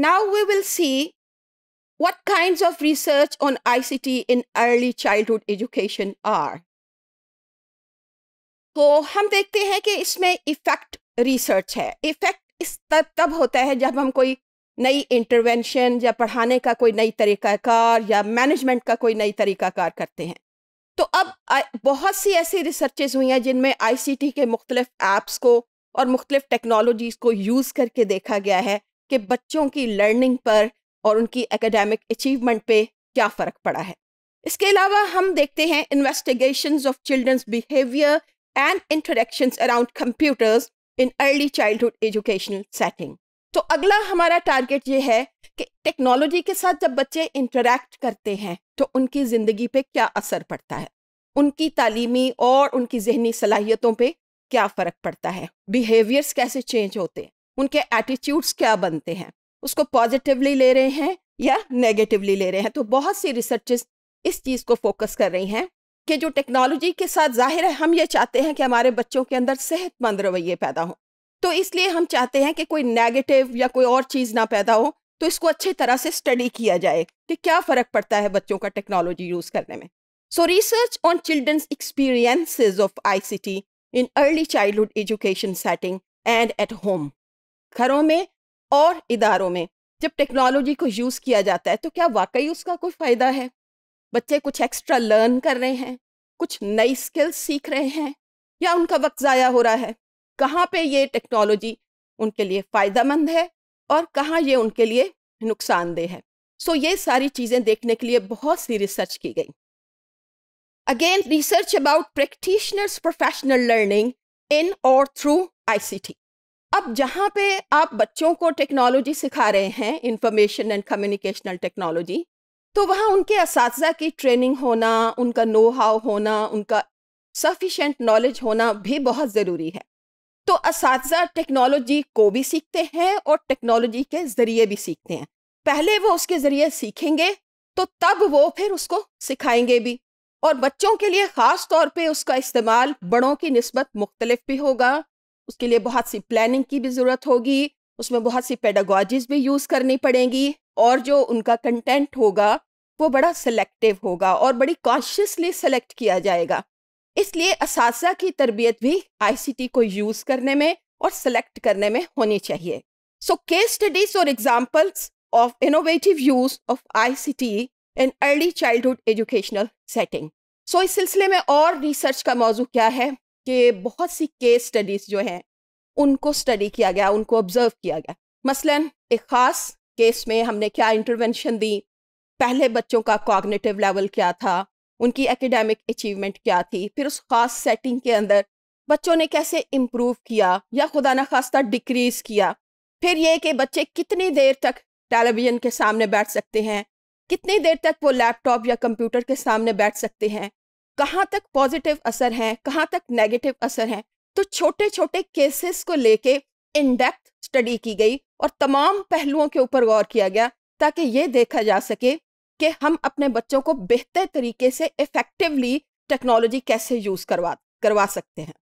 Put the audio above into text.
Now we will see what kinds of research on ICT in early childhood education are. तो हम देखते हैं कि इसमें इफेक्ट रिसर्च है इफेक्ट इस तब तब होता है जब हम कोई नई इंटरवेंशन या पढ़ाने का कोई नई तरीक़ाकार या मैनेजमेंट का कोई नई तरीक़ाकार करते हैं तो अब बहुत सी ऐसी रिसर्चेज हुई हैं जिनमें आईसीटी के मुख्तलिफ एप्स को और मुख्तलिफ टेक्नोलॉजीज़ को यूज़ करके देखा गया है कि बच्चों की लर्निंग पर और उनकी एकेडमिक अचीवमेंट पे क्या फ़र्क पड़ा है इसके अलावा हम देखते हैं investigation of children's behaviour and introduction around computers in early childhood educational setting तो अगला हमारा टारगेट ये है कि टेक्नोलॉजी के साथ जब बच्चे इंटरेक्ट करते हैं तो उनकी ज़िंदगी पे क्या असर पड़ता है उनकी तालीमी और उनकी जहनी सलाहियतों पे क्या फ़र्क पड़ता है बिहेवियर्स कैसे चेंज होते हैं उनके एटीट्यूड्स क्या बनते हैं उसको पॉजिटिवली ले रहे हैं या नेगेटिवली ले रहे हैं तो बहुत सी रिसर्चेस इस चीज़ को फोकस कर रही हैं कि जो टेक्नोलॉजी के साथ जाहिर है हम ये चाहते हैं कि हमारे बच्चों के अंदर सेहतमंद रवैये पैदा हों तो इसलिए हम चाहते हैं कि कोई नेगेटिव या कोई और चीज़ ना पैदा हो तो इसको अच्छी तरह से स्टडी किया जाए कि क्या फ़र्क पड़ता है बच्चों का टेक्नोलॉजी यूज़ करने में so research on children's experiences of ICT in early childhood education setting and at home घरों में और इदारों में जब टेक्नोलॉजी को यूज़ किया जाता है तो क्या वाकई उसका कोई फ़ायदा है बच्चे कुछ एक्स्ट्रा लर्न कर रहे हैं कुछ नई स्किल्स सीख रहे हैं या उनका वक्त ज़ाया हो रहा है कहाँ पे ये टेक्नोलॉजी उनके लिए फ़ायदेमंद है और कहाँ ये उनके लिए नुकसानदेह है सो so, ये सारी चीज़ें देखने के लिए बहुत सी रिसर्च की गई again research about practitioners professional learning in और थ्रू आईसीटी अब जहाँ पे आप बच्चों को टेक्नोलॉजी सिखा रहे हैं इंफॉर्मेशन एंड कम्युनिकेशनल टेक्नोलॉजी तो वहाँ उनके इस की ट्रेनिंग होना उनका नो हाव होना उनका सफिशेंट नॉलेज होना भी बहुत ज़रूरी है तो इस टेक्नोलॉजी को भी सीखते हैं और टेक्नोलॉजी के ज़रिए भी सीखते हैं पहले वो उसके ज़रिए सीखेंगे तो तब वो फिर उसको सिखाएंगे भी और बच्चों के लिए ख़ास तौर पे उसका इस्तेमाल बड़ों की नस्बत मुख्तलिफ भी होगा उसके लिए बहुत सी प्लानिंग की भी ज़रूरत होगी उसमें बहुत सी पेडागॉजीज भी यूज़ करनी पड़ेंगी और जो उनका कंटेंट होगा वो बड़ा सेलेक्टिव होगा और बड़ी कॉन्शियसली सेलेक्ट किया जाएगा इसलिए इस की तरबियत भी आई को यूज़ करने में और सेलेक्ट करने में होनी चाहिए सो केस स्टडीज और examples of innovative use of T in early childhood educational setting so इस सिलसिले में और रिसर्च का मौजू क्या है के बहुत सी केस स्टडीज जो हैं उनको स्टडी किया गया उनको ऑब्जर्व किया गया मसलन एक ख़ास केस में हमने क्या इंटरवेंशन दी पहले बच्चों का कॉग्नेटिव लेवल क्या था उनकी एकेडमिक अचीवमेंट क्या थी फिर उस खास सेटिंग के अंदर बच्चों ने कैसे इम्प्रूव किया या खुदा न खास्ता डिक्रीज किया फिर ये कि बच्चे कितनी देर तक टेलीविज़न के सामने बैठ सकते हैं कितनी देर तक वो लैपटॉप या कंप्यूटर के सामने बैठ सकते हैं कहाँ तक पॉजिटिव असर है कहाँ तक नेगेटिव असर है तो छोटे छोटे केसेस को लेके इनडेप्थ स्टडी की गई और तमाम पहलुओं के ऊपर गौर किया गया ताकि ये देखा जा सके कि हम अपने बच्चों को बेहतर तरीके से इफेक्टिवली टेक्नोलॉजी कैसे यूज़ करवा करवा सकते हैं